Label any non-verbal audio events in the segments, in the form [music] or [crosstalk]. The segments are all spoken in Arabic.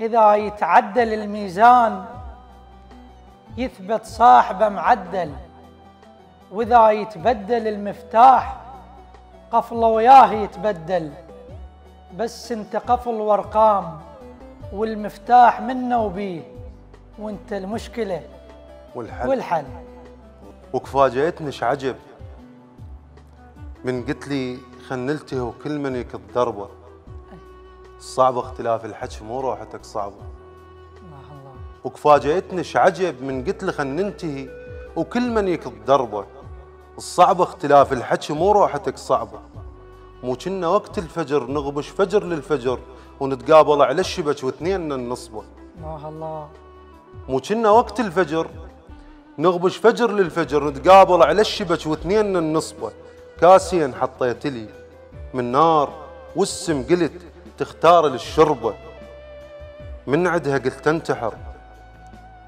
إذا يتعدل الميزان يثبت صاحبه معدل وإذا يتبدل المفتاح قفله وياه يتبدل بس انت قفل وارقام والمفتاح منه وبيه وانت المشكله والحل والحل وكفاجئتني عجب من قلت لي خلنا نلتهي كل من الضربه صعب اختلاف الحكي مو روحتك صعبه الله الله وكفاجئتني عجب من قلت له خلينا ننتهي وكل من يكذب دربه الصعب اختلاف الحكي مو روحتك صعبه مو كنا وقت الفجر نغبش فجر للفجر ونتقابل على الشبك واثنيننا النصبه الله الله مو كنا وقت الفجر نغبش فجر للفجر نتقابل على الشبك واثنيننا النصبه كاسين حطيت لي من نار والسم قلت تختار للشربة من عدها قلت انتحر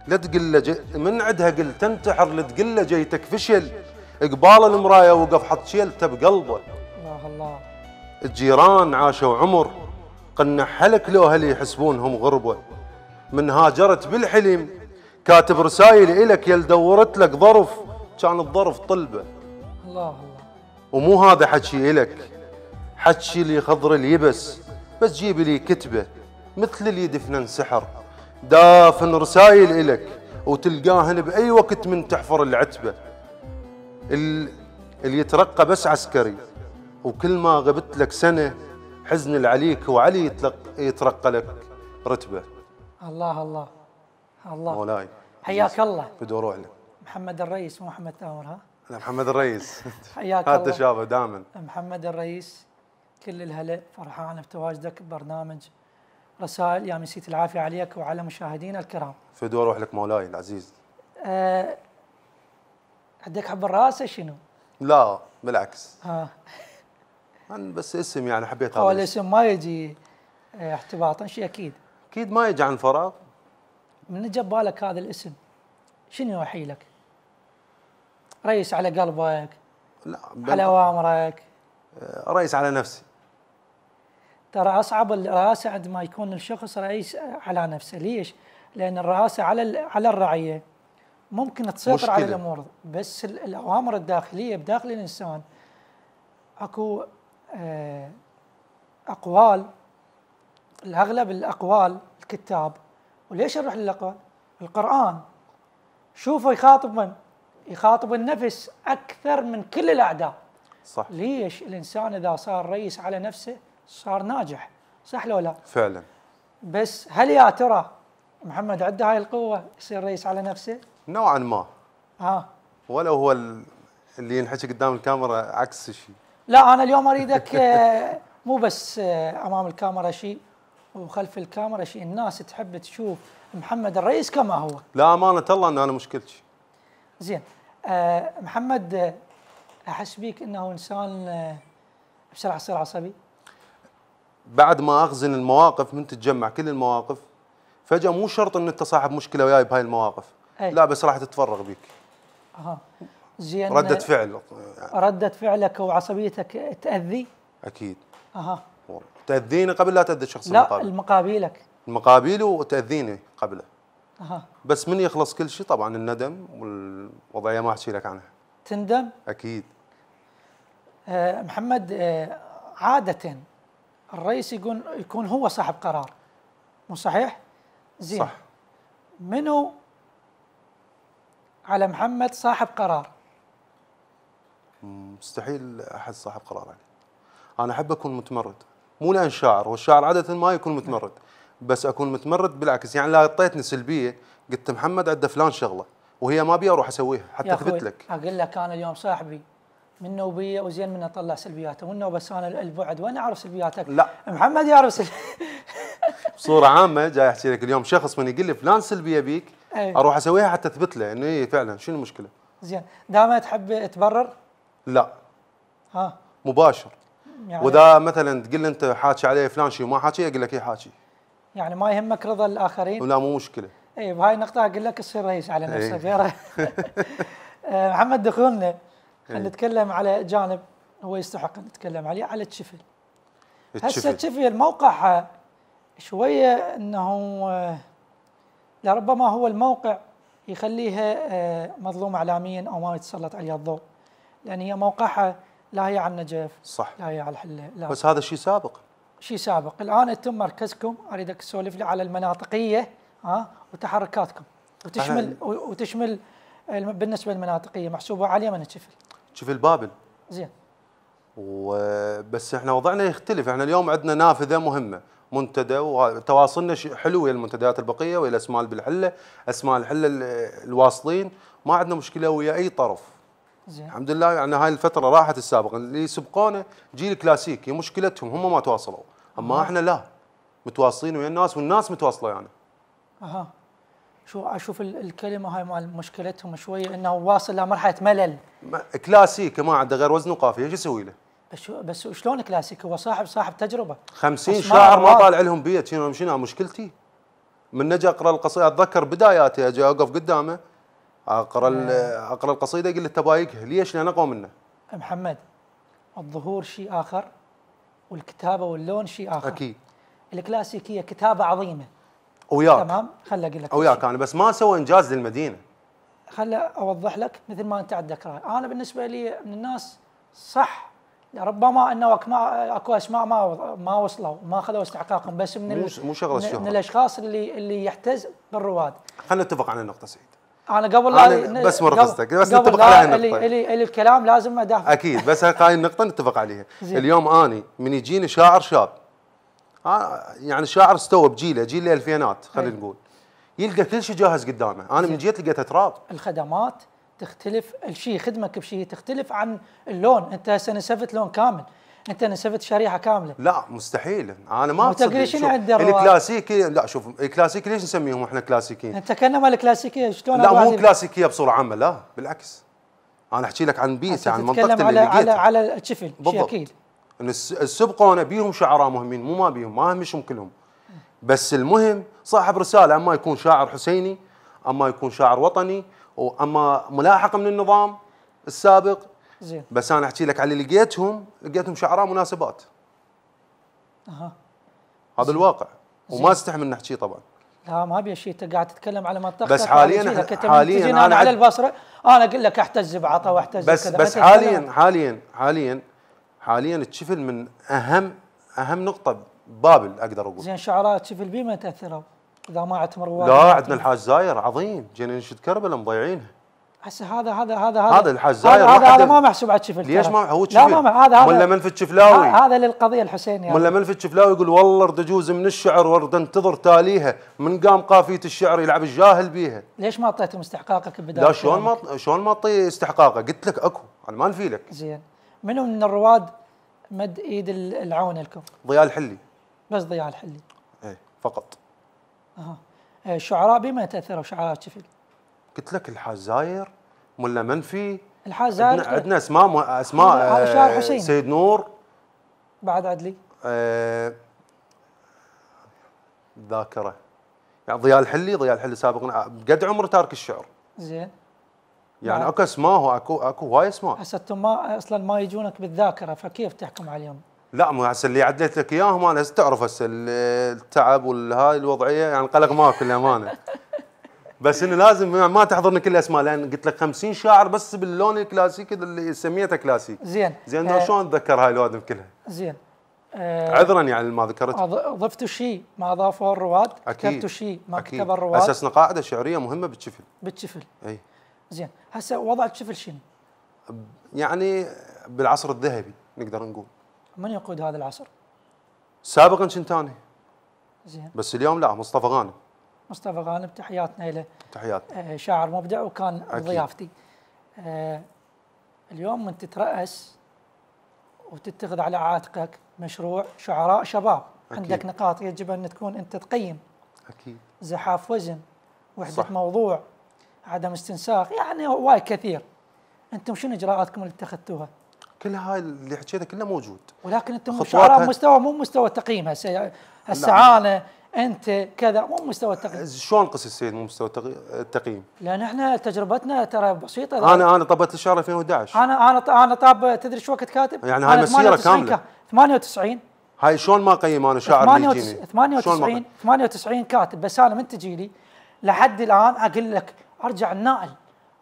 لا تقل له جي... من عدها قلت انتحر لا تقل له جيتك فشل قبال المرايه وقف حط شيلته بقلبه الله الله الجيران عاشوا عمر قلنا حلك لو هل يحسبونهم غربه من هاجرت بالحلم كاتب رسائل الك يل دورت لك ظرف كان الظرف طلبه الله الله ومو هذا حكي الك حكي لي خضر اليبس بس جيب لي كتبة مثل اللي دفنن سحر دافن رسائل إلك وتلقاهن بأي وقت من تحفر العتبة اللي يترقى بس عسكري وكل ما غبت لك سنة حزن عليك وعلي يترقى لك رتبة الله الله الله مولاي حياك الله بدو روح محمد الرئيس مو محمد تاور ها؟ لا محمد الرئيس حياك الله هذا تشابه دائما محمد الرئيس كل الهلا فرحان بتواجدك ببرنامج رسائل يا مسيت العافيه عليك وعلى مشاهدينا الكرام فدوى اروح لك مولاي العزيز أه عندك حب الراسه شنو؟ لا بالعكس ها انا بس اسم يعني حبيت هذا الاسم ما يجي آه، احتباطا شيء اكيد اكيد ما يجي عن فراغ من جاب بالك هذا الاسم شنو يحيلك؟ ريس على قلبك لا على اوامرك آه، ريس على نفسي ترى أصعب الرئاسة عندما يكون الشخص رئيس على نفسه ليش؟ لأن الرئاسة على على الرعية ممكن تسيطر على الأمور بس الأوامر الداخلية بداخل الإنسان أكو آه، أقوال الأغلب الأقوال الكتاب وليش نروح للأقوال؟ القرآن شوفوا يخاطب من؟ يخاطب النفس أكثر من كل الأعداء صح ليش الإنسان إذا صار رئيس على نفسه صار ناجح صح لو لا؟ فعلا بس هل يا ترى محمد عنده هاي القوه يصير رئيس على نفسه؟ نوعا ما ها آه. ولو هو اللي ينحكي قدام الكاميرا عكس الشيء لا انا اليوم اريدك آه، مو بس آه، امام الكاميرا شيء وخلف الكاميرا شيء الناس تحب تشوف محمد الرئيس كما هو لا امانه الله ان انا مشكلتي زين محمد احس بيك انه انسان بسرعه يصير عصبي بعد ما اخزن المواقف من تتجمع كل المواقف فجاه مو شرط ان انت صاحب مشكله وياي بهاي المواقف أي. لا بس راح تتفرغ بيك اها زين ردة فعل يعني. ردة فعلك وعصبيتك تأذي؟ أكيد أها تأذيني قبل لا تأذي الشخص لا المقابل لا المقابلك المقابل وتأذيني قبله أها بس من يخلص كل شيء طبعا الندم والوضعية ما أحكي لك عنها تندم؟ أكيد أه محمد أه عادة الرئيس يكون يكون هو صاحب قرار مو صحيح؟ زين صح منو على محمد صاحب قرار؟ مستحيل احد صاحب قرار عليه. انا احب اكون متمرد مو لان شاعر والشاعر عاده ما يكون متمرد بس اكون متمرد بالعكس يعني لو اعطيتني سلبيه قلت محمد عنده فلان شغله وهي ما بي اروح اسويها حتى اثبت لك اقول لك انا اليوم صاحبي من نوبيه وزين من اطلع سلبياته والنوبه بس انا البعد وانا اعرف سلبياتك لا محمد يعرف سل... [laughs] بصوره عامه جاي احكي لك اليوم شخص من يقول لي فلان سلبيه بيك أي. اروح اسويها حتى اثبت له انه هي إيه فعلا شنو المشكله؟ زين دائما تحب تبرر؟ لا ها مباشر يعني واذا مثلا تقول انت حاكي علي فلان شيء وما حاكي اقول لك اي حاكي يعني ما يهمك رضا الاخرين؟ لا مو مشكله اي بهاي النقطه اقول لك تصير رئيس على إيه. نفسك أيه. [laughs] [laughs] محمد دخولنا خلينا إيه. نتكلم على جانب هو يستحق ان نتكلم عليه على تشيفل هسه تشيفل موقعها شويه انه آه، لربما هو الموقع يخليها آه، مظلوم اعلاميا او ما يتسلط عليها الضوء لان هي موقعها لا هي على النجف صح لا هي على الحله لا بس هذا شيء سابق شيء سابق الان انتم مركزكم اريدك تسولف لي على المناطقيه ها وتحركاتكم وتشمل وتشمل بالنسبه للمناطقيه محسوبه على من تشفل شوف البابل زين وبس احنا وضعنا يختلف احنا اليوم عندنا نافذه مهمه منتدى وتواصلنا حلو ويا المنتديات البقيه ويا الاسماء بالحله اسماء الحله الواصلين ما عندنا مشكله ويا اي طرف زين. الحمد لله يعني هاي الفتره راحت السابقه اللي سبقونا جيل كلاسيكي مشكلتهم هم ما تواصلوا اما احنا لا متواصلين ويا الناس والناس متواصله يعني اها شو اشوف الكلمه هاي مال مشكلتهم شويه انه واصل لمرحله ملل كلاسيكي ما عنده غير وزن وقافيه شو يسوي له؟ بس بس شلون كلاسيك هو صاحب صاحب تجربه 50 شاعر ما طالع لهم بيت شنو شنو مشكلتي من نجا اقرا القصيده اتذكر بداياتي اجي اوقف قدامه اقرا آه. اقرا القصيده اقول له تبايقها ليش لان اقوى منه محمد الظهور شيء اخر والكتابه واللون شيء اخر اكيد الكلاسيكيه كتابه عظيمه وياك تمام خل اقول لك وياك انا بس ما سوى انجاز للمدينه خل اوضح لك مثل ما انت عندك راي انا بالنسبه لي من الناس صح ربما انه ما اكو اسماء ما ما وصلوا ما اخذوا استحقاقهم بس من مو مو شغله الشهره من الاشخاص اللي اللي يحتز بالرواد خلينا نتفق على النقطه سعيد انا قبل لا بس مر قصدك بس نتفق على النقطه اللي, اللي, اللي الكلام لازم ادافع اكيد بس هاي النقطه نتفق عليها [laughs] اليوم اني من يجيني شاعر شاب آه، يعني شاعر استوى بجيله جيل الالفينات خلينا إيه. نقول يلقى كل شيء جاهز قدامه انا من جيت لقيتها تراب الخدمات تختلف الشيء خدمك بشيء تختلف عن اللون انت هسه نسفت لون كامل انت نسفت شريحه كامله لا مستحيل انا ما اقصد شنو الكلاسيكي لا شوف الكلاسيكي ليش نسميهم احنا كلاسيكيين انت كانما الكلاسيكيه شلون لا مو كلاسيكيه بصوره عامه لا بالعكس انا احكي لك عن بيتي عن منطقه اللي لقيتها على على الشفل بالضبط أكيد. ان السبقه بيهم شعراء مهمين مو ما بيهم ما همشهم كلهم بس المهم صاحب رساله اما يكون شاعر حسيني اما يكون شاعر وطني واما ملاحق من النظام السابق زين بس انا احكي لك على اللي لقيتهم لقيتهم شعراء مناسبات اها هذا الواقع زين. وما استحمل نحكي طبعا لا ما ابي شيء انت قاعد تتكلم على منطقتك بس حاليا حاليا انا, على البصره انا اقول لك احتز بعطا واحتز بس بس حاليا حاليا حاليا حاليا تشفل من اهم اهم نقطه بابل اقدر اقول زين شعراء تشفل بي ما تاثروا اذا ما اعتمروا لا عندنا الحاج زاير عظيم جينا نشد كربلاء مضيعينها هسه هذا هذا هذا هذا هذا الحاج زاير هذا هذا ما محسوب على تشفل ليش ما هو تشفل لا ما هذا هذا ولا منفذ شفلاوي هذا للقضيه الحسينيه ولا منفذ شفلاوي يقول والله ارد اجوز من الشعر وارد انتظر تاليها من قام قافيه الشعر يلعب الجاهل بيها ليش ما اعطيتهم استحقاقك ببدايه لا شلون ما شلون ما اعطي استحقاقه قلت لك اكو انا ما نفي لك زين منو من الرواد مد ايد العون لكم؟ ضياء الحلي بس ضياء الحلي ايه فقط اها الشعراء إيه، بما تاثروا شعراء شفل؟ قلت لك الحزاير ملا منفي الحزاير عندنا اسماء اسماء شاعر آه، حسين سيد نور بعد عدلي آه يعني ضياء الحلي ضياء الحلي سابقا آه، قد عمره تارك الشعر زين يعني اكو اسماء اكو اكو هواي اسماء هسه انتم ما اصلا ما يجونك بالذاكره فكيف تحكم عليهم؟ لا مو هسه اللي عدلت لك اياهم انا تعرف هسه التعب والهاي الوضعيه يعني قلق ماكو للامانه [laughs] بس انه لازم يعني ما تحضرني كل الاسماء لان قلت لك 50 شاعر بس باللون الكلاسيكي اللي سميته كلاسيك زين زين آه شلون اتذكر هاي الوادم كلها؟ زين آه عذرا يعني ما ذكرت ضفتوا شيء ما ضافه الرواد اكيد كتبت شيء ما كتب الرواد اساسنا قاعده شعريه مهمه بالشفل بالشفل اي زين هسه وضع الشفل شنو؟ يعني بالعصر الذهبي نقدر نقول من يقود هذا العصر؟ سابقا كنت انا زين بس اليوم لا مصطفى غانم مصطفى غانم تحياتنا له تحياتنا آه، شاعر مبدع وكان أكيد. ضيافتي آه اليوم من تترأس وتتخذ على عاتقك مشروع شعراء شباب أكيد. عندك نقاط يجب ان تكون انت تقيم اكيد زحاف وزن وحده صح. موضوع عدم استنساخ يعني هواي كثير انتم شنو اجراءاتكم اللي اتخذتوها؟ كل هاي اللي حكيته كله موجود ولكن انتم على مستوى مو مستوى تقييم هسه هسه نعم. انا انت كذا مو مستوى التقييم أه، شلون قص السيد مو مستوى التقييم؟ لان احنا تجربتنا ترى بسيطه انا انا طبت الشهر 2011 انا انا انا طاب تدري شو وقت كاتب؟ يعني هاي مسيره كامله 98 هاي شلون ما قيم انا شاعر اللي يجيني 98 98 كاتب بس انا من تجيني لحد الان اقول لك ارجع النائل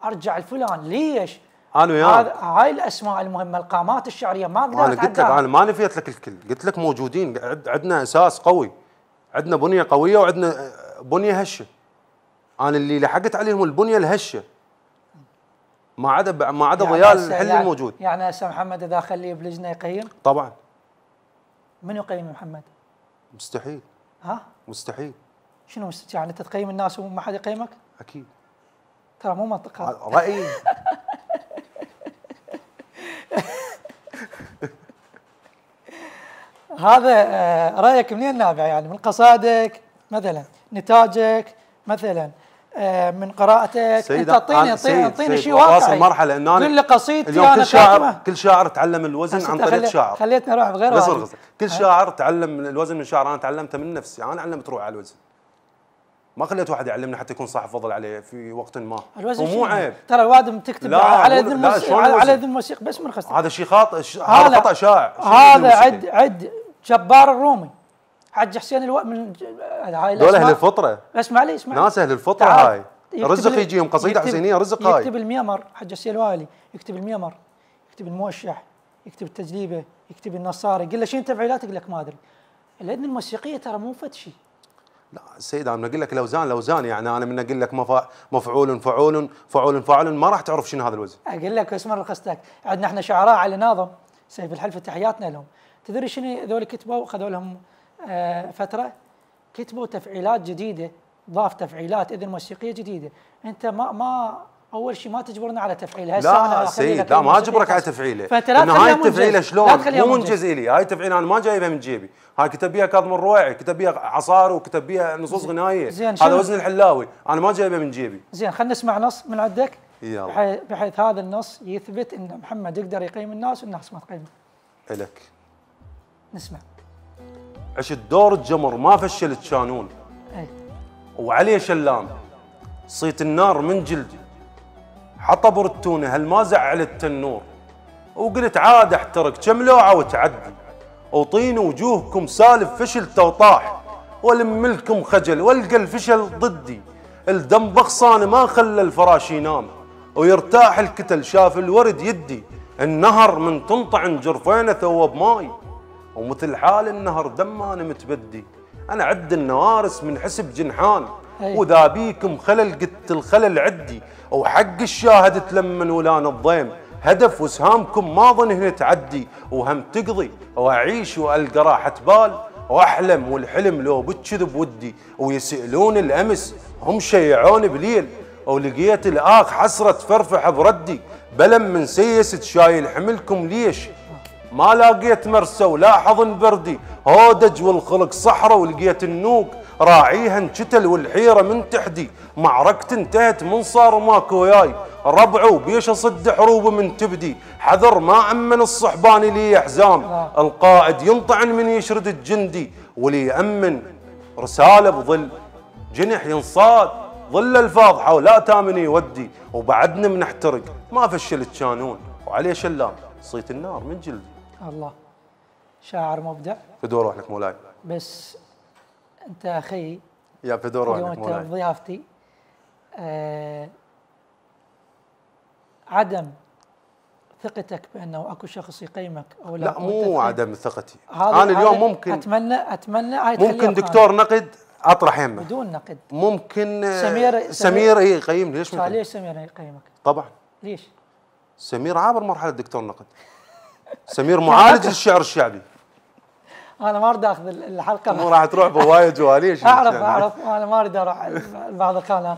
ارجع الفلان ليش؟ انا وياك هاي الاسماء المهمه القامات الشعريه ما اقدر انا قلت لك انا ما نفيت لك الكل قلت لك موجودين عندنا اساس قوي عندنا بنيه قويه وعندنا آه، بنيه هشه انا اللي لحقت عليهم البنيه الهشه ما عدا ما عدا ضياء يعني الحل يعني الموجود يعني هسه محمد اذا اخليه بلجنه يقيم؟ طبعا من يقيم محمد؟ مستحيل ها؟ مستحيل شنو مستحيل؟ يعني انت تقيم الناس وما حد يقيمك؟ اكيد ترى مو منطقة رأيي [laughs] هذا آه، رأيك منين نابع يعني من قصائدك مثلا نتاجك مثلا آه، من قراءتك سيدة انت اعطيني اعطيني شيء واصل مرحله ان انا كل قصيدتي اليوم كل شاعر كاتمة. كل شاعر تعلم الوزن عن طريق شاعر خليتني اروح بغير غزر غزر كل شاعر تعلم الوزن من شاعر انا تعلمته من نفسي انا علمت روحي على الوزن ما خليت واحد يعلمنا حتى يكون صاحب فضل عليه في وقت ما ومو عيب ترى الوادم تكتب على اذن الموسيقى على اذن الموسيقى بس من خسر هذا شيء خاطئ هذا خطا شائع هذا عد عد جبار الرومي حج حسين الو... من هاي دول اهل الفطره اسمع لي اسمع ناس اهل الفطره هاي رزق يجيهم قصيده حسينيه رزق هاي يكتب الميمر حج حسين الوالي يكتب الميمر يكتب الموشح يكتب التجليبه يكتب النصاري قل له شنو تبعيلاتك لك ما ادري الاذن الموسيقيه ترى مو فد شيء لا سيد انا اقول لك الاوزان الاوزان يعني انا من اقول لك مفعول فعول فعول فعول ما راح تعرف شنو هذا الوزن اقول لك اسم رخصتك عندنا احنا شعراء على ناظم سيف الحلف تحياتنا لهم تدري شنو ذول كتبوا اخذوا لهم آه فتره كتبوا تفعيلات جديده ضاف تفعيلات اذن موسيقيه جديده انت ما ما اول شيء ما تجبرنا على تفعيلها لا سيد لا ما اجبرك على تفعيله فانت إن هاي التفعيله شلون مو منجز الي هاي التفعيله انا ما جايبها من جيبي هاي كتب بيها كاظم الرويعي كتب بيها عصار وكتب بيها نصوص غنائيه هذا وزن الحلاوي انا ما جايبها من جيبي زين خلينا نسمع نص من عندك يلا بحيث هذا النص يثبت ان محمد يقدر يقيم الناس والناس ما تقيمه الك نسمع عشت دور الجمر ما فشلت شانون إيه. وعليه شلام صيت النار من جلدي حطبر التونة ما زعلت التنور وقلت عاد احترق كم لوعة وتعدي وطين وجوهكم سالف فشل توطاح والملكم خجل والقى الفشل ضدي الدم بخصان ما خلى الفراش ينام ويرتاح الكتل شاف الورد يدي النهر من تنطعن جرفينه ثوب ماي ومثل حال النهر دم انا متبدي انا عد النوارس من حسب جنحان وذا بيكم خلل قت الخلل عدي وحق الشاهد تلمن ولان الضيم هدف وسهامكم ما ظنه تعدي وهم تقضي واعيش والقى راحة بال واحلم والحلم لو بتشذب ودي ويسالون الامس هم شيعون بليل ولقيت الاخ حسرة فرفح بردي بلم من سيست شايل حملكم ليش ما لقيت مرسى ولا حضن بردي هودج والخلق صحرا ولقيت النوق راعيها انشتل والحيرة من تحدي معركة انتهت من صار ماكو وياي ربعو بيش صد حروبه من تبدي حذر ما أمن الصحبان لي حزام القائد ينطعن من يشرد الجندي ولي يأمن رسالة بظل جنح ينصاد ظل الفاضحة ولا تامن يودي وبعدنا بنحترق ما فشلت شانون وعليه شلام صيت النار من جلدي الله شاعر مبدع فدور روح لك مولاي بس انت اخي يا بدور اليوم انت ضيافتي آه عدم ثقتك بانه اكو شخص يقيمك او لا, لا مو عدم ثقتي انا اليوم ممكن اتمنى اتمنى هاي ممكن دكتور نقد اطرح يمه بدون نقد ممكن آه، سمير سمير هي يقيمني ليش ليش سمير يقيمك؟ طبعا ليش؟ سمير عابر مرحله دكتور نقد [laughs] سمير يعني معالج للشعر الشعبي انا ما اريد اخذ الحلقه مو راح تروح بواية جوالية اعرف اعرف انا ما اريد اروح بعض القناه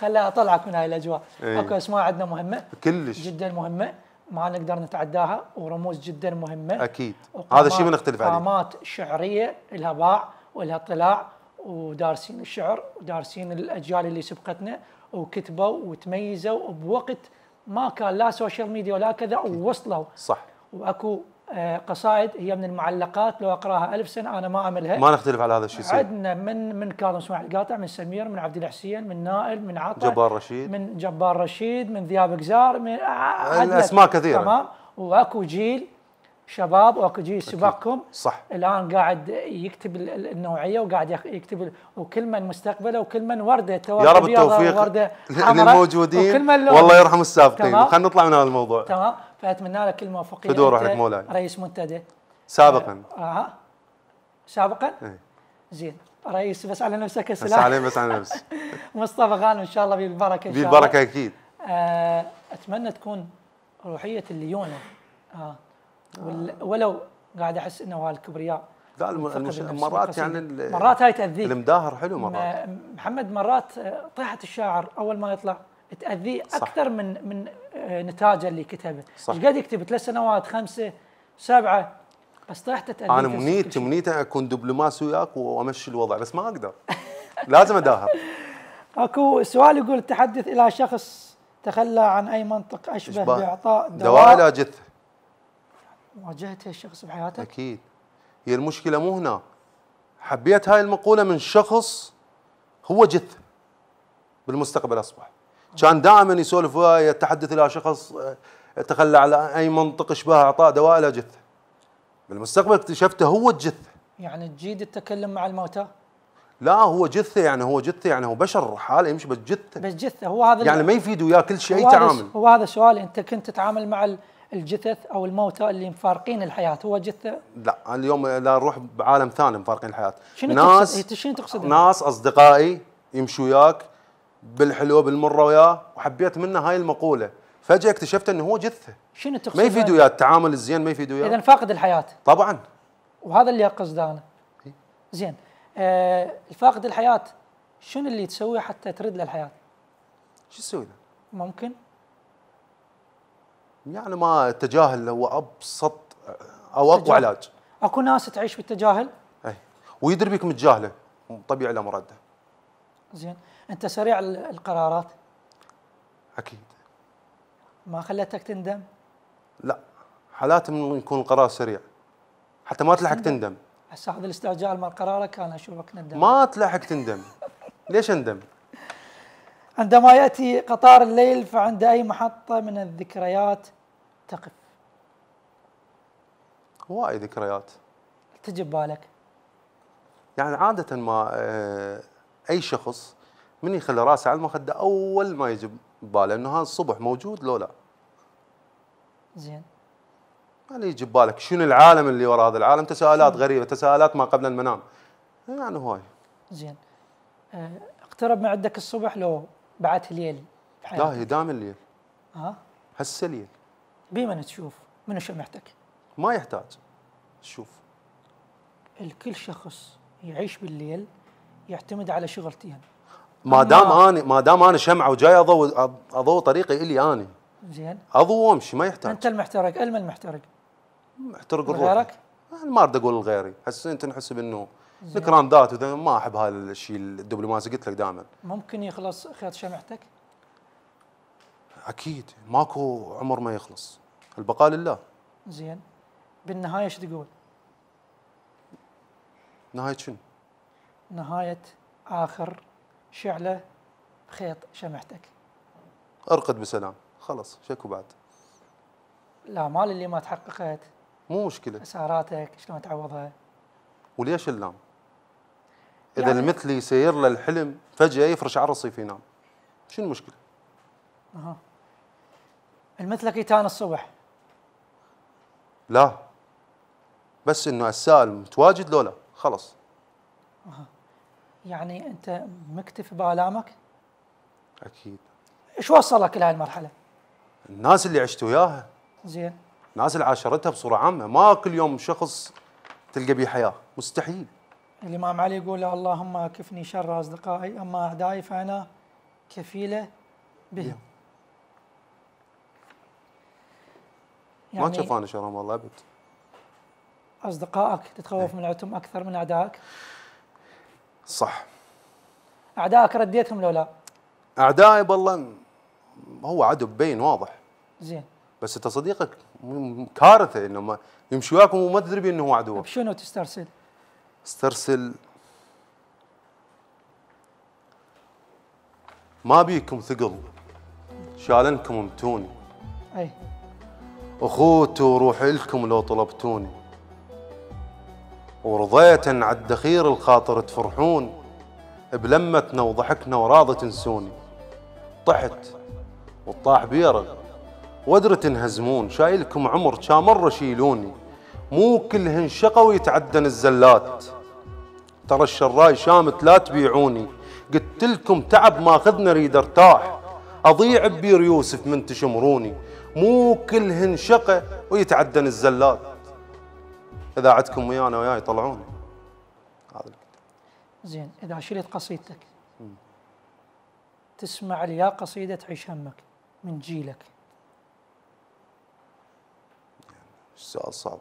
خليها اطلعك من هاي الاجواء أيه. اكو اسماء عندنا مهمه كلش جدا مهمه ما نقدر نتعداها ورموز جدا مهمه اكيد هذا الشيء ما نختلف عليه قامات شعريه لها باع ولها اطلاع ودارسين الشعر ودارسين الاجيال اللي سبقتنا وكتبوا وتميزوا بوقت ما كان لا سوشيال ميديا ولا كذا ووصلوا صح واكو آه، قصائد هي من المعلقات لو اقراها ألف سنه انا ما املها ما نختلف على هذا الشيء عندنا من من كاظم اسماعيل القاطع من سمير من عبد الحسين من نائل من عطا جبار رشيد من جبار رشيد من ذياب جزار من اسماء كثيره تمام واكو جيل شباب واكو جيل سباقكم صح الان قاعد يكتب النوعيه وقاعد يكتب وكل من مستقبله وكل من ورده يا رب التوفيق [laughs] للموجودين والله يرحم السابقين خلينا نطلع من هذا الموضوع تمام فاتمنى لك كل الموفقيه في دور مولاي رئيس منتدى سابقا آه. اه سابقا؟ ايه زين رئيس بس على نفسك السلام بس علي بس على نفس مصطفى غانم ان شاء الله بالبركه ان شاء الله بالبركه اكيد آه اتمنى تكون روحيه الليونه آه. ولو قاعد احس انه الكبرياء لا المش... مرات يعني مرات هاي تاذيك المداهر حلو مرات محمد مرات آه، طيحت الشاعر اول ما يطلع تاذيه اكثر من من آه، نتاجه اللي كتبه ايش قد يكتب ثلاث سنوات خمسه سبعه بس طيح تاذيه انا منيت منيت اكون دبلوماسي وياك وامشي الوضع بس ما اقدر [laughs] لازم اداهر اكو سؤال يقول التحدث الى شخص تخلى عن اي منطق اشبه باعطاء دواء, دواء الى جثه واجهته الشخص بحياته اكيد هي المشكله مو هنا حبيت هاي المقوله من شخص هو جثه بالمستقبل اصبح كان دائما يسولف وياي يتحدث الى شخص آه، تخلى على اي منطق شبه اعطاه دواء الى جثه بالمستقبل اكتشفته هو الجثه يعني الجيد يتكلم مع الموتى لا هو جثه يعني هو جثه يعني هو بشر حاله يمشي بس جثه بس جثه هو هذا يعني ما يفيد وياه كل شيء تعامل هو هذا سؤالي انت كنت تتعامل مع الجثث او الموتى اللي مفارقين الحياه هو جثه لا اليوم لا نروح بعالم ثاني مفارقين الحياه شنو ناس تقصد إيه، شنو تقصد ناس اصدقائي يمشوا وياك بالحلوه بالمره وياه وحبيت منه هاي المقوله فجاه اكتشفت انه هو جثه شنو تقصد ما يفيد وياه التعامل الزين ما يفيد وياه اذا فاقد الحياه طبعا وهذا اللي قصده انا إيه. زين آه الفاقد الحياه شنو اللي تسويه حتى ترد له الحياه؟ شو تسوي له ممكن يعني ما التجاهل هو ابسط او اقوى علاج اكو ناس تعيش بالتجاهل اي ويدري بك متجاهله طبيعي الامر ده زين انت سريع القرارات اكيد ما خلتك تندم لا حالات يكون قرار سريع حتى ما تلحق تندم هسه هذا الاستعجال مال قرارك انا اشوفك ندم ما تلحق تندم ليش اندم عندما ياتي قطار الليل فعند اي محطه من الذكريات تقف هواي ذكريات تجي ببالك يعني عاده ما أه اي شخص من يخلي راسه على المخده اول ما يجي بباله انه هذا الصبح موجود لو لا زين ما يجي ببالك شنو العالم اللي وراء هذا العالم تساؤلات غريبه تساؤلات ما قبل المنام يعني هواي زين اقترب آه، اقترب معدك الصبح لو بعت الليل لا هي دام الليل ها هسه الليل بمن تشوف منو شمعتك ما يحتاج شوف الكل شخص يعيش بالليل يعتمد على شغلتي انا ما دام انا ما دام انا شمعه وجاي اضوي اضوي طريقي الي انا زين اضوي وامشي ما يحتاج انت المحترق الما المحترق محترق الروح غيرك؟ ما ارد اقول لغيري احس انت نحسب انه نكران ذات ما احب هذا الشيء الدبلوماسي قلت لك دائما ممكن يخلص خيط شمعتك؟ اكيد ماكو عمر ما يخلص البقاء لله زين بالنهايه ايش تقول؟ نهايه شنو؟ نهاية آخر شعلة بخيط شمعتك أرقد بسلام خلص شكو بعد مال اللي ما تحققت مو مشكلة مساراتك شلون تعوضها وليش اللام إذا يعني المثلي يسير له الحلم فجأة يفرش على الرصيف نام شو المشكلة؟ أه. المثلك يتان الصبح لا بس انه السائل متواجد لولا خلص أه. يعني انت مكتفي بالامك؟ اكيد ايش وصلك لهي المرحله؟ الناس اللي عشت وياها زين الناس اللي عاشرتها بصوره عامه ما كل يوم شخص تلقى به حياه مستحيل الامام علي يقول اللهم كفني شر اصدقائي اما اعدائي فانا كفيله بهم يعني ما تشوف انا شرهم والله ابد اصدقائك تتخوف من عتم اكثر من اعدائك؟ صح اعدائك رديتهم لو لا؟ اعدائي والله هو عدو بين واضح زين بس انت صديقك كارثه انه ما يمشي وياكم وما تدري انه هو عدوك طيب، شنو تسترسل؟ استرسل ما بيكم ثقل شالنكم متوني اي اخوتي وروحي لكم لو طلبتوني ورضيت الدخير الخاطر تفرحون بلمتنا وضحكنا وراضة تنسوني طحت والطاح بيرغ ودرة تنهزمون شايلكم عمر شامر شيلوني مو كلهن شقوا يتعدن الزلات ترى الشراي شامت لا تبيعوني قلت لكم تعب ما اخذنا ريد ارتاح اضيع ببير يوسف من تشمروني مو كلهن شقى ويتعدن الزلات اذا عندكم ويانا وياي طلعوني هذا زين اذا شلت قصيدتك تسمع تسمع يا قصيده تعيش همك من جيلك يعني السؤال صعب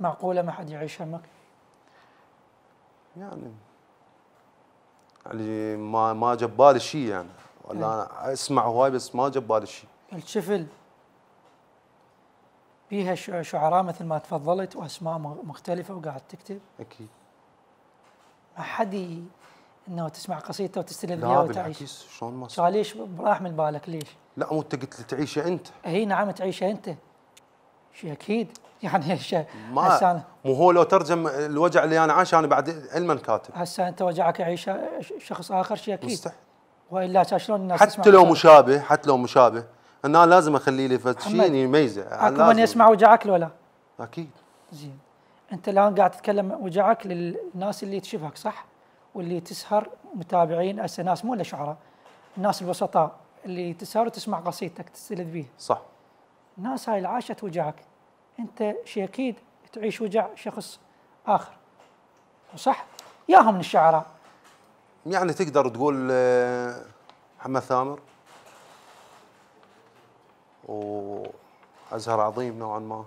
معقوله ما حد يعيش همك؟ يعني يعني ما ما جاب شيء يعني ولا إيه. انا اسمع هواي بس ما جاب شيء الشفل فيها شعراء مثل ما تفضلت واسماء مختلفه وقاعد تكتب اكيد ما حد انه تسمع قصيدته وتستلذ بها وتعيش شلون ما ليش راح من بالك ليش؟ لا مو انت قلت لي تعيشه انت اي نعم تعيشه انت شيء اكيد [laughs] يعني شيء ما مو هو لو ترجم الوجع اللي انا عايشه انا بعد علما كاتب هسه انت وجعك يعيشه شخص اخر شيء اكيد مستحيل والا شلون الناس حتى لو مشابه حتى لو مشابه انا لازم اخلي لي شيء يميزه اكو من يسمع وجعك ولا اكيد زين انت الان قاعد تتكلم وجعك للناس اللي تشبهك صح واللي تسهر متابعين هسه ناس مو شعراء الناس البسطاء اللي تسهر وتسمع قصيدتك تستلذ به صح الناس هاي اللي عاشت وجعك انت شيء اكيد تعيش وجع شخص اخر صح ياهم من الشعراء يعني تقدر تقول آه، محمد ثامر وازهر عظيم نوعا ما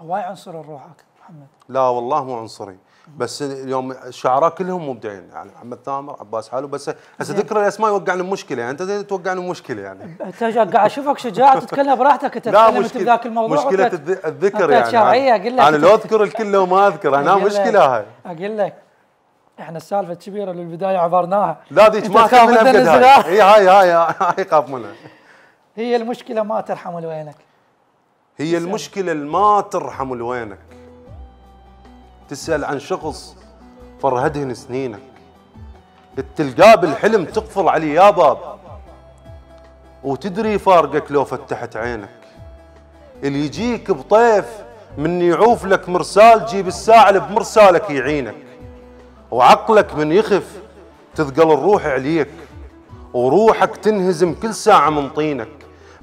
هواي عنصر الروحك محمد لا والله مو عنصري بس اليوم الشعراء كلهم مبدعين يعني محمد ثامر عباس حلو بس هسه ذكر الاسماء يوقعنا مشكله يعني انت توقعنا مشكله يعني انت قاعد اشوفك شجاع تتكلم براحتك انت تكلمت بذاك الموضوع مشكله الذكر يعني شرعيه اقول لك انا لو اذكر الكل لو ما اذكر انا مشكله هاي اقول لك احنا السالفه الكبيره للبدايه عبرناها لا ذيك ما خاف منها هي هاي هاي هاي خاف منها هي المشكله ما ترحم لوينك هي تسأل. المشكله ما ترحم لوينك تسال عن شخص فرهدهن سنينك تلقاه بالحلم تقفل عليه يا باب وتدري فارقك لو فتحت عينك اللي يجيك بطيف من يعوف لك مرسال جيب الساعل بمرسالك يعينك وعقلك من يخف تثقل الروح عليك وروحك تنهزم كل ساعة من طينك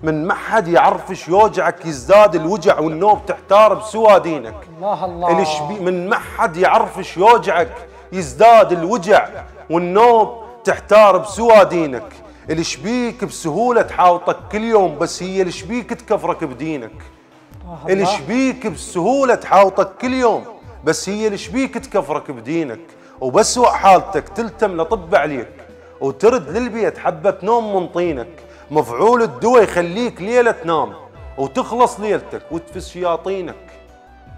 من ما حد يعرفش يوجعك يزداد الوجع والنوب تحتار بسوى دينك الله الله من ما حد يعرفش يوجعك يزداد الوجع والنوب تحتار بسوى دينك الشبيك بسهولة تحاوطك كل يوم بس هي الشبيك تكفرك بدينك الشبيك بسهولة تحاوطك كل يوم بس هي الشبيك تكفرك بدينك وبسوء حالتك تلتم لطب عليك وترد للبيت حبة نوم من طينك مفعول الدواء يخليك ليله تنام وتخلص ليلتك وتفس شياطينك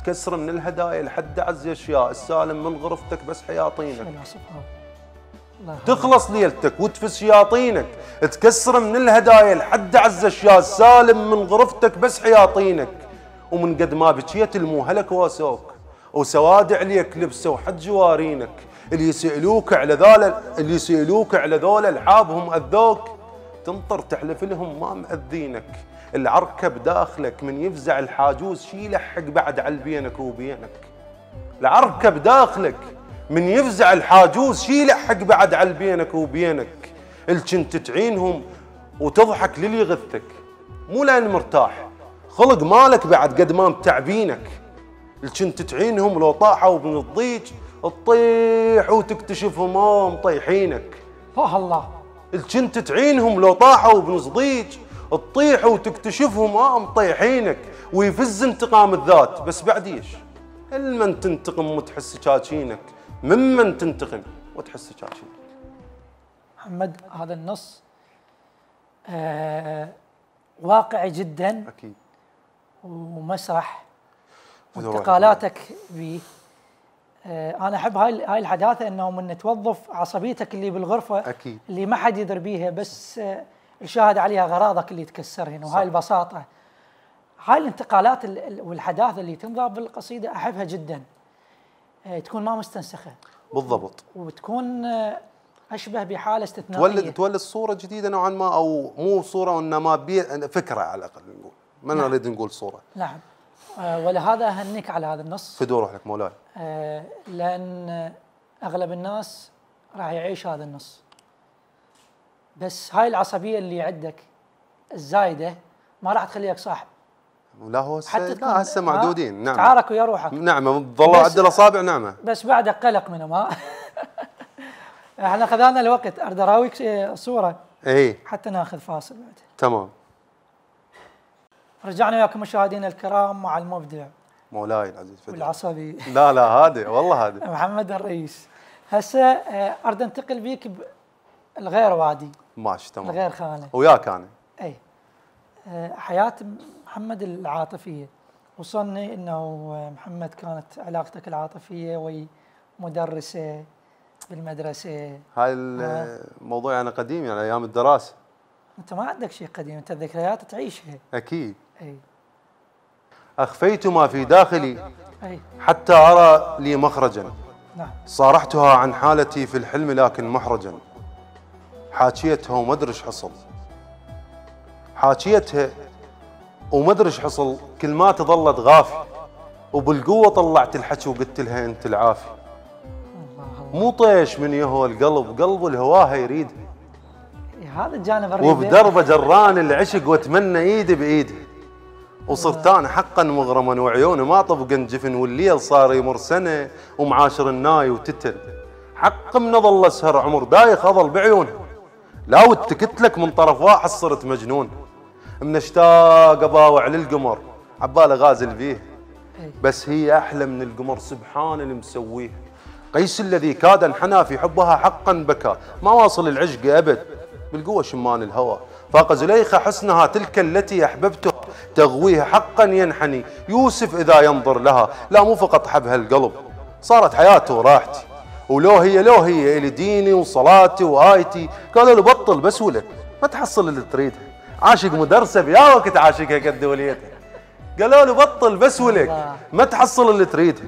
تكسر من الهدايا لحد اعز اشياء السالم من غرفتك بس حياطينك تخلص ليلتك وتفس شياطينك تكسر من الهدايا لحد اعز اشياء السالم من غرفتك بس حياطينك ومن قد ما بكيت الموهلك واسوك وسواد عليك لبسه وحد جوارينك اللي يسألوك على ذول اللي يسألوك على ذول الحابهم اذوك تنطر تحلف لهم ما مأذينك العركة بداخلك من يفزع الحاجوز شي حق بعد على بينك وبينك العركة بداخلك من يفزع الحاجوز شي حق بعد على بينك وبينك الجنت تعينهم وتضحك للي يغثك مو لان مرتاح خلق مالك بعد قد ما متعبينك الجنت تعينهم لو طاحوا من الضيج تطيح وتكتشفهم مطيحينك الله الله الجنت تعينهم لو طاحوا بنصديج تطيح وتكتشفهم اه مطيحينك ويفز انتقام الذات بس بعد ايش؟ المن تنتقم وتحس شاكينك ممن تنتقم وتحس شاكينك محمد هذا النص آه واقعي جدا اكيد ومسرح وانتقالاتك بيه آه، انا احب هاي هاي الحداثه انه من توظف عصبيتك اللي بالغرفه اكيد اللي ما حد يدري بيها بس آه، الشاهد عليها غراضك اللي تكسر هنا وهاي البساطه هاي الانتقالات والحداثه اللي تنضاف بالقصيده احبها جدا آه، تكون ما مستنسخه بالضبط وتكون اشبه بحاله استثنائيه تولد تولد صوره جديده نوعا ما او مو صوره وانما فكره على الاقل نقول ما نعم. نريد نقول صوره نعم ولهذا اهنيك على هذا النص في دور روحك مولاي آه، لان اغلب الناس راح يعيش هذا النص بس هاي العصبيه اللي عندك الزايده ما راح تخليك صاحب لا هو هسه حتى لا هسه معدودين آه، نعم تعارك ويا روحك نعمه ظلوا عدل اصابع نعمه بس بعدك قلق منهم ها [laughs] احنا خذانا الوقت اريد اراويك صوره اي حتى ناخذ فاصل بعد تمام رجعنا وياكم مشاهدينا الكرام مع المبدع مولاي العزيز فدي والعصبي لا لا هادئ والله هادئ [laughs] محمد الرئيس هسه آه، اريد انتقل بيك الغير وادي ماشي تمام الغير خانه وياك انا اي آه، حياه محمد العاطفيه وصلني انه آه، محمد كانت علاقتك العاطفيه وي مدرسه بالمدرسه هاي الموضوع يعني قديم يعني ايام الدراسه انت ما عندك شيء قديم انت الذكريات تعيشها اكيد اي أخفيت ما في داخلي حتى أرى لي مخرجا نعم. صارحتها عن حالتي في الحلم لكن محرجا حاكيتها وما ادري حصل حاكيتها وما ادري ايش حصل كلماتي ظلت غافي وبالقوه طلعت الحكي وقلت لها انت العافي مو طيش من يهوى القلب قلب الهواها يريدها إيه، هذا الجانب وبدربه جران العشق واتمنى ايدي بايدي وصرت انا حقا مغرما وعيوني ما طبقن جفن والليل صار يمر سنه ومعاشر الناي وتتل حق من ظل اسهر عمر دايخ اظل بعيونه لا واتكتلك لك من طرف واحد صرت مجنون من اشتاق اباوع للقمر عبالي غازل فيه إيه. بس هي احلى من القمر سبحان اللي مسويه قيس الذي كاد انحنى في حبها حقا بكى ما واصل العشق ابد بالقوه شمان الهوى فاق زليخة حسنها تلك التي أحببتها تغويها حقا ينحني يوسف إذا ينظر لها لا مو فقط حبها القلب صارت حياته وراحتي ولو هي لو هي إلي ديني وصلاتي وآيتي قالوا له بطل بس ولك ما تحصل اللي تريده عاشق مدرسة بيا وقت عاشقها قد وليتها قالوا له بطل بس ولك ما تحصل اللي تريده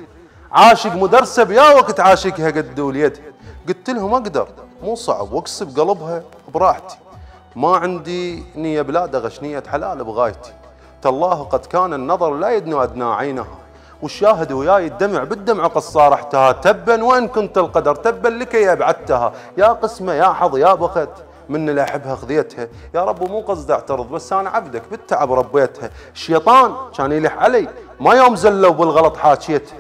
عاشق مدرسة بيا وقت عاشقها قد وليتها قلت لهم أقدر مو صعب واكسب قلبها براحتي ما عندي نية بلاد دغش نية حلال بغايتي تالله قد كان النظر لا يدنو أدنى عينها والشاهد وياي الدمع بالدمع قد صارحتها تبا وان كنت القدر تبا لكي ابعدتها يا قسمه يا حظ يا بخت من اللي احبها خذيتها يا رب مو قصدي اعترض بس انا عبدك بالتعب ربيتها الشيطان كان يلح علي ما يوم زلوا بالغلط حاشيتها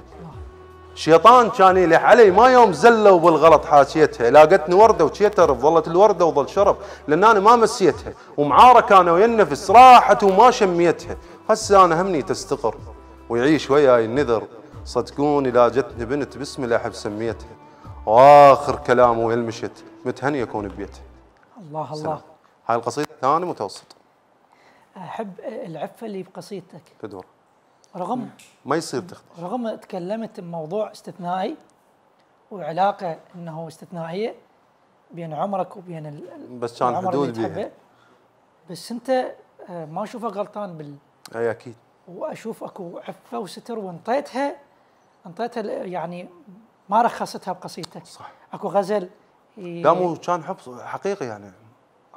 شيطان كان يلح علي ما يوم زلوا بالغلط حاشيتها لاقتني ورده وشيتر ظلت الورده وظل شرب لان انا ما مسيتها ومعارك انا ويا النفس راحت وما شميتها هسه انا همني تستقر ويعيش وياي النذر صدقوني لا جتني بنت بسم الله احب سميتها واخر كلامه ويا المشت متهني يكون ببيته الله سلام. الله هاي القصيده ثاني متوسط احب العفه اللي بقصيدتك تدور رغم ما يصير تخدش رغم تكلمت بموضوع استثنائي وعلاقه انه استثنائيه بين عمرك وبين ال... بس كان حدود بيها بس انت آه، ما اشوفه غلطان بال اي اكيد واشوف اكو عفه وستر وانطيتها انطيتها يعني ما رخصتها بقصيدتك صح اكو غزل لا مو كان حب حقيقي يعني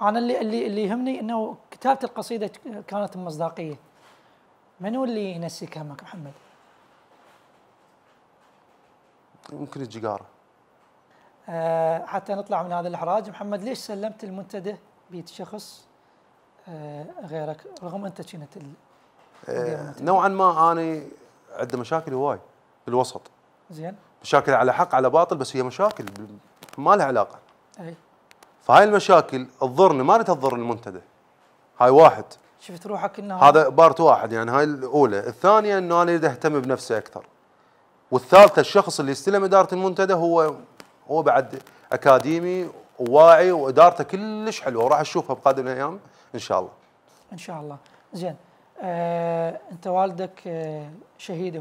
انا اللي اللي اللي يهمني انه كتابه القصيده كانت مصداقيه من هو اللي ينسيك همك محمد؟ ممكن الجيجاره آه حتى نطلع من هذا الإحراج محمد ليش سلمت المنتدى بيت شخص آه غيرك رغم أنت كنت آه نوعا ما أنا عندي مشاكل هواي بالوسط زين مشاكل على حق على باطل بس هي مشاكل ما لها علاقة أي فهاي المشاكل تضرني ما تضر المنتدى هاي واحد شفت روحك انه هذا بارت واحد يعني هاي الاولى الثانيه انه انا اهتم بنفسي اكثر والثالثه الشخص اللي استلم اداره المنتدى هو هو بعد اكاديمي وواعي وادارته كلش حلوه وراح اشوفها بقادم الايام ان شاء الله ان شاء الله زين آه، انت والدك آه، شهيد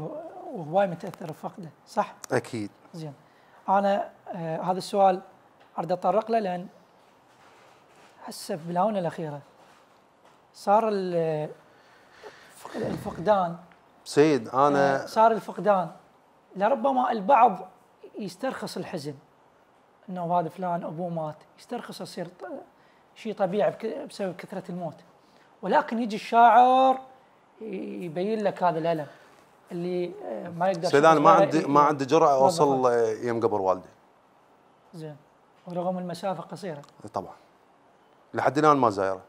وهواي متاثر بفقده صح اكيد زين انا آه، هذا السؤال اريد اتطرق له لان هسه بالاونه الاخيره صار الفقدان سيد انا آه، صار الفقدان لربما البعض يسترخص الحزن انه هذا فلان ابوه مات يسترخص يصير شيء طبيعي بسبب كثره الموت ولكن يجي الشاعر يبين لك هذا الالم اللي آه، ما يقدر سيد انا ما عندي إيه ما عندي جرأه اوصل يم قبر والدي زين ورغم المسافه قصيره طبعا لحد الان ما زايره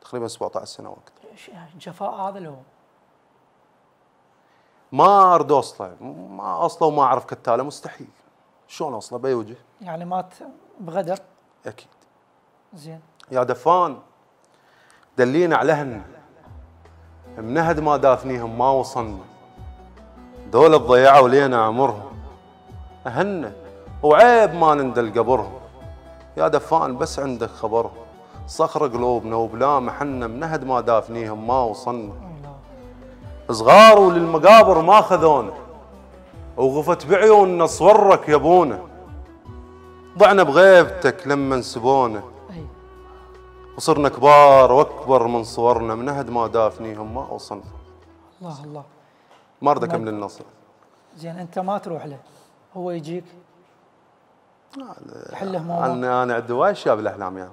تقريبا 17 سنه وقت ايش الجفاء هذا له ما ارد اوصله ما اوصله وما اعرف كتاله مستحيل شلون اوصله باي وجه؟ يعني مات بغدر اكيد زين يا دفان دلينا على علهن منهد ما دافنيهم ما وصلنا دول ضيعوا لينا عمرهم اهلنا وعيب ما نندل قبرهم يا دفان بس عندك خبرهم صخر قلوبنا وبلا محنا منهد ما دافنيهم ما وصلنا صغار وللمقابر ما خذونا وغفت بعيوننا صورك يا ابونا ضعنا بغيبتك لما نسبونا وصرنا كبار واكبر من صورنا من اهد ما دافنيهم ما وصلنا الله الله ما ارد اكمل النصر زين انت ما تروح له هو يجيك حله مو انا انا عندي وايد اشياء الاحلام يعني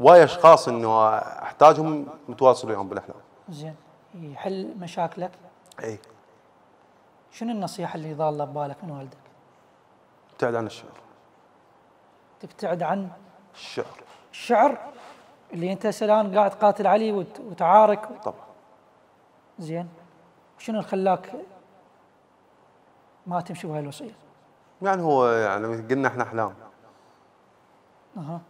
واي اشخاص انه احتاجهم متواصل وياهم بالاحلام. زين يحل مشاكلك؟ اي شنو النصيحه اللي ضاله ببالك من والدك؟ ابتعد عن الشعر. تبتعد عن الشعر الشعر اللي انت الان قاعد تقاتل عليه وتعارك طبعا زين شنو اللي خلاك ما تمشي بهاي الوصيه؟ يعني هو يعني قلنا احنا احلام اها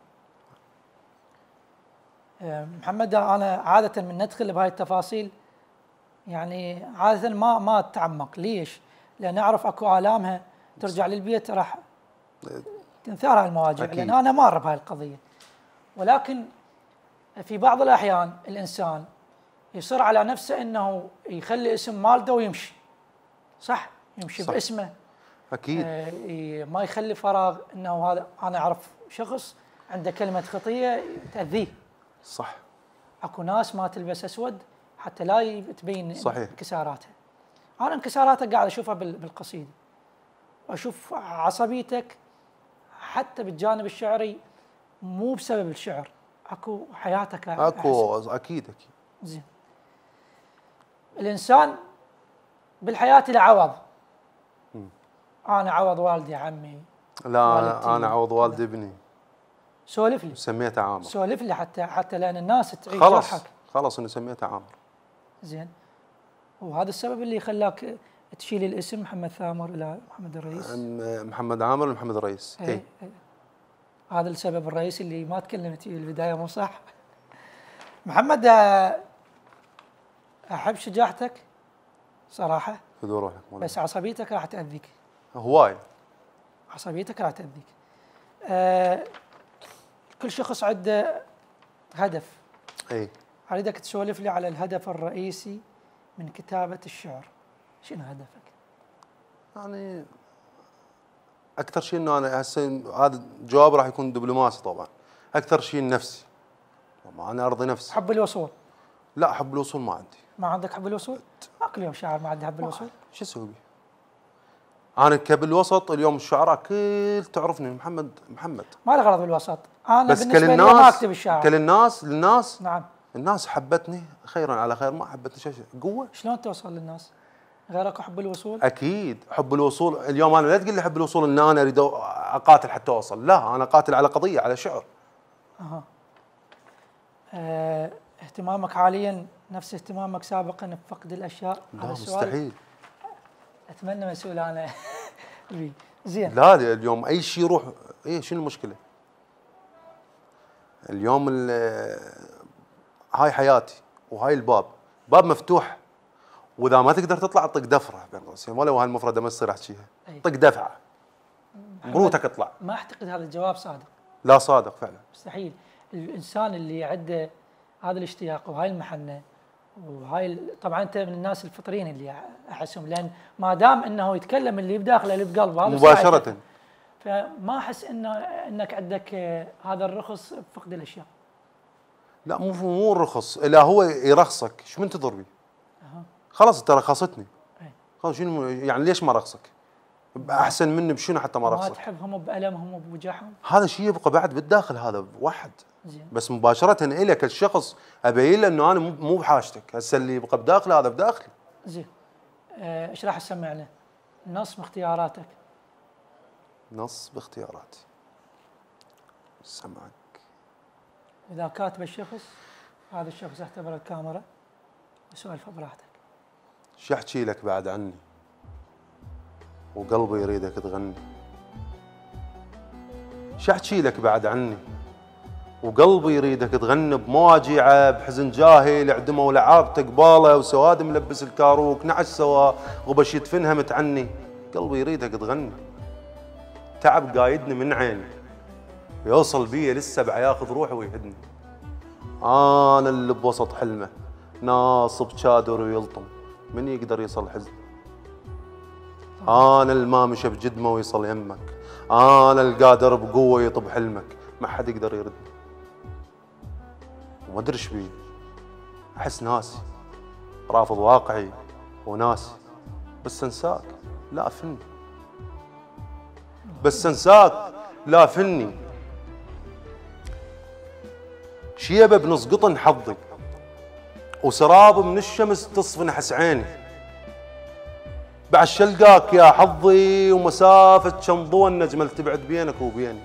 آه، محمد انا عاده من ندخل بهاي التفاصيل يعني عاده ما ما اتعمق ليش؟ لان اعرف اكو الامها ترجع للبيت راح تنثار هاي المواجع أكيد. لان انا مار بهاي القضيه ولكن في بعض الاحيان الانسان يصر على نفسه انه يخلي اسم مالده ويمشي صح يمشي صح. باسمه اكيد آه ما يخلي فراغ انه هذا انا اعرف شخص عنده كلمه خطيه تاذيه صح اكو ناس ما تلبس اسود حتى لا تبين صحيح. انكساراتها انا انكساراتها قاعد اشوفها بالقصيده واشوف عصبيتك حتى بالجانب الشعري مو بسبب الشعر اكو حياتك اكو أحسن. اكيد اكيد زين الانسان بالحياه له عوض انا عوض والدي عمي لا انا عوض والدي ابني سولف لي سميته عامر سولف لي حتى حتى لان الناس تعيش خلاص خلاص خلاص سميته عامر زين وهذا السبب اللي خلاك تشيل الاسم محمد ثامر الى محمد الرئيس محمد عامر محمد الرئيس اي إيه. إيه. هذا السبب الرئيسي اللي ما تكلمت فيه البدايه مو صح محمد احب شجاعتك صراحه خذ روحك بس عصبيتك راح تاذيك هواي عصبيتك راح تاذيك أه كل شخص عنده هدف اي اريدك تسولف لي على الهدف الرئيسي من كتابه الشعر شنو هدفك؟ يعني اكثر شيء انه انا هسه هذا الجواب راح يكون دبلوماسي طبعا اكثر شيء نفسي طبعا انا ارضي نفسي حب الوصول لا حب الوصول ما عندي ما عندك حب الوصول؟ ما كل يوم شاعر ما عنده حب الوصول شو اسوي انا كبالوسط اليوم الشعراء كل تعرفني محمد محمد ما له غرض بالوسط انا آه، بس كللناس ما اكتب كل الناس للناس نعم الناس حبتني خيرا على خير ما حبتني شيء قوه شلون توصل للناس؟ غيرك حب الوصول؟ اكيد حب الوصول اليوم انا لا تقول لي حب الوصول ان انا اريد اقاتل حتى اوصل لا انا قاتل على قضيه على شعر اها أه اهتمامك حاليا نفس اهتمامك سابقا بفقد الاشياء لا مستحيل اتمنى مسؤول انا [laughs] زين لا اليوم اي شيء يروح ايه شنو المشكله؟ اليوم هاي حياتي وهاي الباب باب مفتوح واذا ما تقدر تطلع طق دفره بين قوسين ولو المفرده ما تصير احكيها طق دفعه مروتك اطلع ما اعتقد هذا الجواب صادق لا صادق فعلا مستحيل الانسان اللي عنده هذا الاشتياق وهاي المحنه وهاي طبعا انت من الناس الفطريين اللي احسهم لان ما دام انه يتكلم اللي بداخله اللي بقلبه مباشره فما احس انه انك عندك آه، هذا الرخص بفقد الاشياء لا مو مو الرخص لا هو يرخصك شو منتظر بيه؟ أه. خلاص انت رخصتني إيه. خلاص شنو يعني ليش ما رخصك؟ احسن مني بشنو حتى ما رخصك؟ ما تحبهم بألمهم وبوجعهم هذا شيء يبقى بعد بالداخل هذا واحد زين بس مباشرة إلي الشخص أبين له أنه أنا مو بحاجتك هسه اللي يبقى بداخله هذا بداخلي زين آه، ايش راح تسمع له؟ نص اختياراتك نص باختياراتي سمعك إذا كاتب الشخص هذا الشخص اعتبر الكاميرا وسولف براحتك شو أحكي لك بعد عني وقلبي يريدك تغني شو أحكي لك بعد عني وقلبي يريدك تغني بمواجيعه بحزن جاهل عدمه ولعابته قباله وسواد ملبس الكاروك نعش سوا غبش يدفنها متعني قلبي يريدك تغني تعب قايدني من عيني يوصل بي للسبعة ياخذ روحي ويهدني أنا اللي بوسط حلمه ناصب شادر ويلطم من يقدر يصل حزن أنا المامش بجدمه ويصل يمك أنا القادر بقوة يطب حلمك ما حد يقدر يردني وما أدري إيش بيه أحس ناسي رافض واقعي وناسي بس انساك لا فني بس انساك لا فني شيبه بنص قطن حظي وسراب من الشمس تصفن حس عيني بعد شلقاك يا حظي ومسافة كم ضوء النجمة تبعد بينك وبيني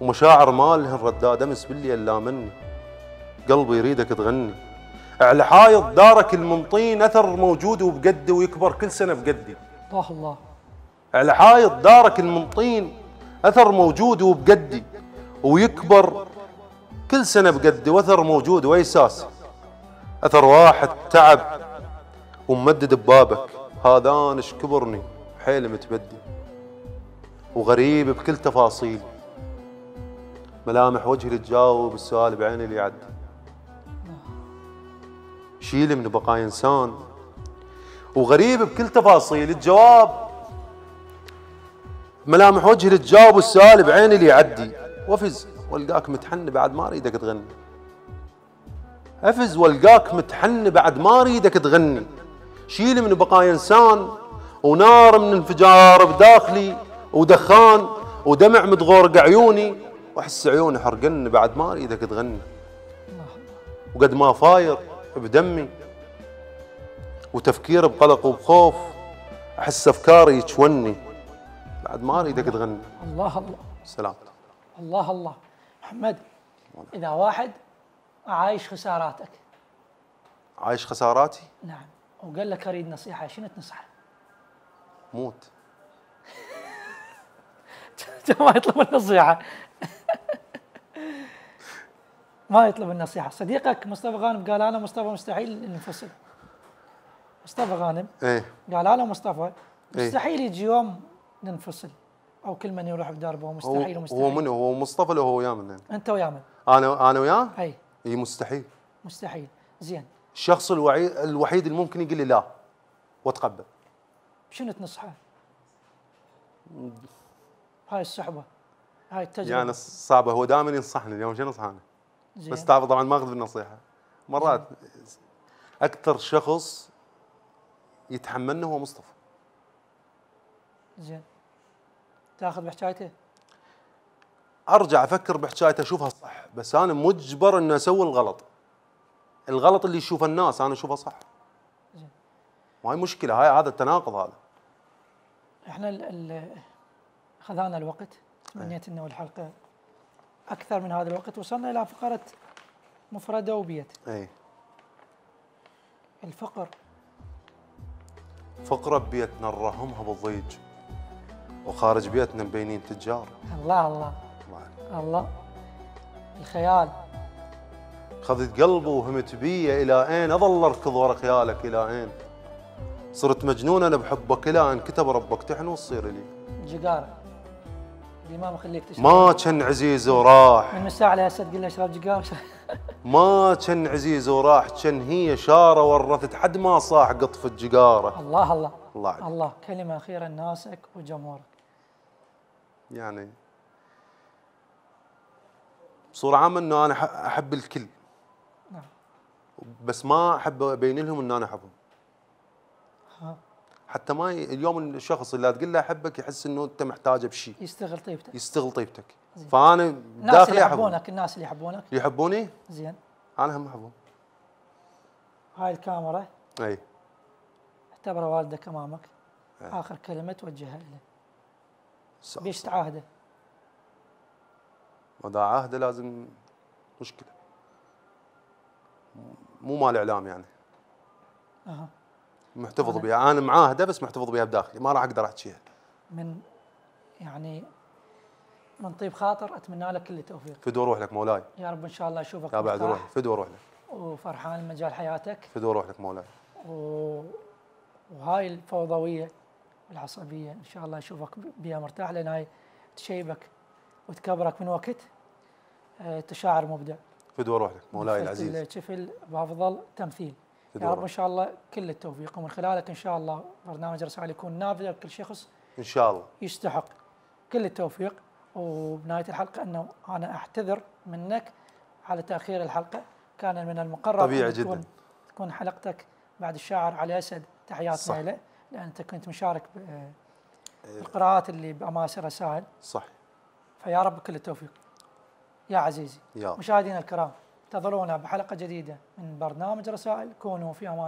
ومشاعر مالهن رداد امس باللي الا مني قلبي يريدك تغني على حايط دارك المنطين اثر موجود وبقدي ويكبر كل سنه بقدي الله الله على حايط دارك المنطين أثر موجود وبقدي ويكبر كل سنة بقدي وأثر موجود ساس أثر واحد تعب وممدد ببابك هذا أنا كبرني حيل متبدي وغريب بكل تفاصيل ملامح وجهي تجاوب السؤال بعيني اللي يعدي شيلي من بقايا إنسان وغريب بكل تفاصيل الجواب ملامح وجهي تجاوب السؤال بعيني اللي يعدي وفز والقاك متحن بعد ما اريدك تغني افز والقاك متحن بعد ما اريدك تغني شيل من بقايا انسان ونار من انفجار بداخلي ودخان ودمع متغورق عيوني واحس عيوني حرقن بعد ما اريدك تغني وقد ما فاير بدمي وتفكير بقلق وبخوف احس افكاري تشوني بعد ما اريدك تغني الله الله سلام الله الله محمد اذا واحد عايش خساراتك عايش خساراتي؟ نعم وقال لك اريد نصيحه شنو تنصحه؟ موت [laughs] ما يطلب النصيحه [laughs] ما يطلب النصيحه صديقك مصطفى غانم قال انا مصطفى مستحيل ننفصل مصطفى غانم ايه قال انا مصطفى إيه. مستحيل يجي يوم ننفصل او كل من يروح بدربه مستحيل ومستحيل هو منو هو مصطفى لو هو ويامن انت ويامن انا انا وياه؟ اي اي مستحيل مستحيل زين الشخص الوحيد الوحيد اللي ممكن يقول لي لا واتقبل شنو تنصحه؟ هاي الصحبه هاي التجربه يعني صعبه هو دائما ينصحني اليوم شنو زين. بس تعرف طبعا ما اخذ بالنصيحه مرات اكثر شخص يتحملنا هو مصطفى زين تاخذ بحكايته ارجع افكر بحكايته اشوفها صح بس انا مجبر اني اسوي الغلط الغلط اللي يشوفه الناس انا اشوفه صح زين ما هي مشكله هاي هذا التناقض هذا احنا ال ال خذانا الوقت تمنيت إيه. انه الحلقه اكثر من هذا الوقت وصلنا الى فقره مفرده وبيت اي الفقر فقره بيتنا نرهمها بالضيج وخارج بيتنا مبينين تجار الله الله الله الخيال خذت قلبي وهمت بي الى اين اظل اركض ورا خيالك الى اين صرت مجنون انا بحبك الى ان كتب ربك تحن وتصير لي جقاره اللي ما مخليك تشرب ما كان عزيز وراح من الساعه لهسه تقول له اشرب جقاره ما كان عزيز وراح كان هي شاره ورثت حد ما صاح قطف الجقاره الله الله الله عليك. الله كلمه اخيره لناسك وجمهورك يعني بصوره عامه انه انا احب الكل نعم بس ما احب ابين لهم ان انا احبهم حتى ما اليوم الشخص اللي تقول له احبك يحس انه انت محتاجه بشيء يستغل طيبتك يستغل طيبتك فانا الناس اللي يحبونك الناس اللي يحبونك يحبوني؟ زين انا هم احبهم هاي الكاميرا اي اعتبر والدك امامك أي. اخر كلمه توجهها له بيش تعاهده؟ ما عاهده لازم مشكله مو مال اعلام يعني اها محتفظ بها انا معاهده بس محتفظ بها بداخلي ما راح اقدر احكيها من يعني من طيب خاطر اتمنى لك كل التوفيق فدوا روح لك مولاي يا رب ان شاء الله اشوفك يا بعد روح فدوا روح لك وفرحان مجال حياتك فدوا روح لك مولاي و... وهاي الفوضويه والعصبيه ان شاء الله اشوفك بها مرتاح لان هاي تشيبك وتكبرك من وقت انت آه، شاعر مبدع فدوا روح لك مولاي العزيز شفل بافضل تمثيل يا رب ان شاء الله كل التوفيق ومن خلالك ان شاء الله برنامج رسالة يكون نافذه لكل شخص ان شاء الله يستحق كل التوفيق وبنهاية الحلقة أنه أنا أعتذر منك على تأخير الحلقة كان من المقرر طبيعي جدا تكون, تكون حلقتك بعد الشاعر علي أسد تحياتنا له لأن أنت كنت مشارك إيه. بالقراءات اللي بأماس رسائل صح فيا رب كل التوفيق يا عزيزي يا. مشاهدينا الكرام انتظرونا بحلقة جديدة من برنامج رسائل كونوا في أمان